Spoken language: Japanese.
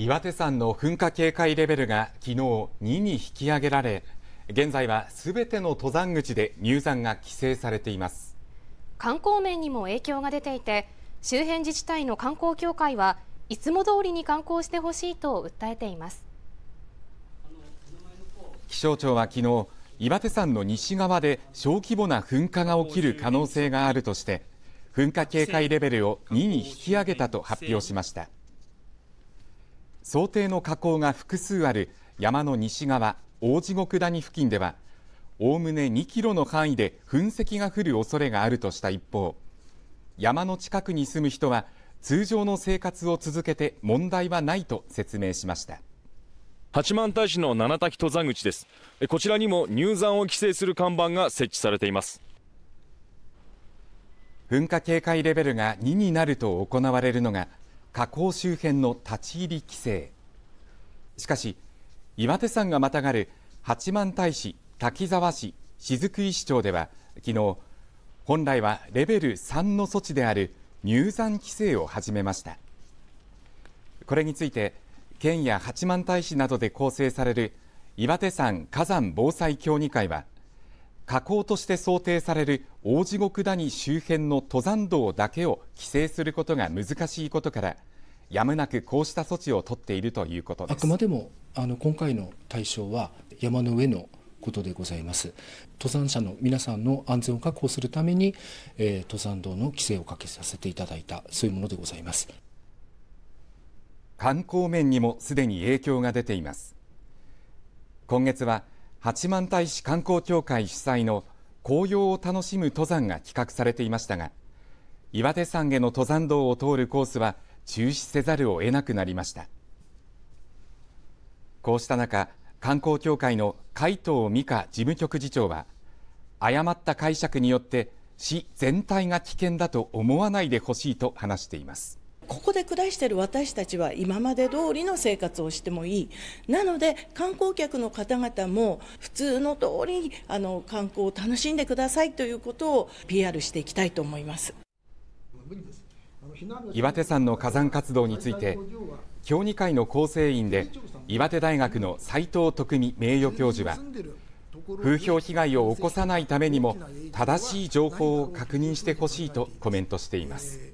岩手山の噴火警戒レベルが昨日2に引き上げられ現在はすべての登山口で入山が規制されています観光面にも影響が出ていて周辺自治体の観光協会はいつも通りに観光してほしいと訴えています気象庁は昨日岩手山の西側で小規模な噴火が起きる可能性があるとして噴火警戒レベルを2に引き上げたと発表しました想定の火口が複数ある山の西側、大地獄谷付近では、おおむね2キロの範囲で噴石が降る恐れがあるとした一方、山の近くに住む人は通常の生活を続けて問題はないと説明しました。八幡平市の七滝登山口です。こちらにも入山を規制する看板が設置されています。噴火警戒レベルが2になると行われるのが火口周辺の立ち入り規制しかし岩手山がまたがる八幡平市滝沢市雫石町では昨日本来はレベル3の措置である入山規制を始めましたこれについて県や八幡平市などで構成される岩手山火山防災協議会は火口として想定される大地獄谷周辺の登山道だけを規制することが難しいことからやむなくこうした措置を取っているということですあくまでもあの今回の対象は山の上のことでございます登山者の皆さんの安全を確保するために、えー、登山道の規制をかけさせていただいたそういうものでございます観光面にもすでに影響が出ています今月は八幡平市観光協会主催の紅葉を楽しむ登山が企画されていましたが岩手山への登山道を通るコースは中止せざるを得なくなりましたこうした中観光協会の海藤美香事務局次長は誤った解釈によって市全体が危険だと思わないでほしいと話していますここで暮らしている私たちは今まで通りの生活をしてもいいなので観光客の方々も普通の通りあの観光を楽しんでくださいということを PR していきたいと思います岩手山の火山活動について協議会の構成員で岩手大学の斉藤徳美名誉教授は風評被害を起こさないためにも正しい情報を確認してほしいとコメントしています。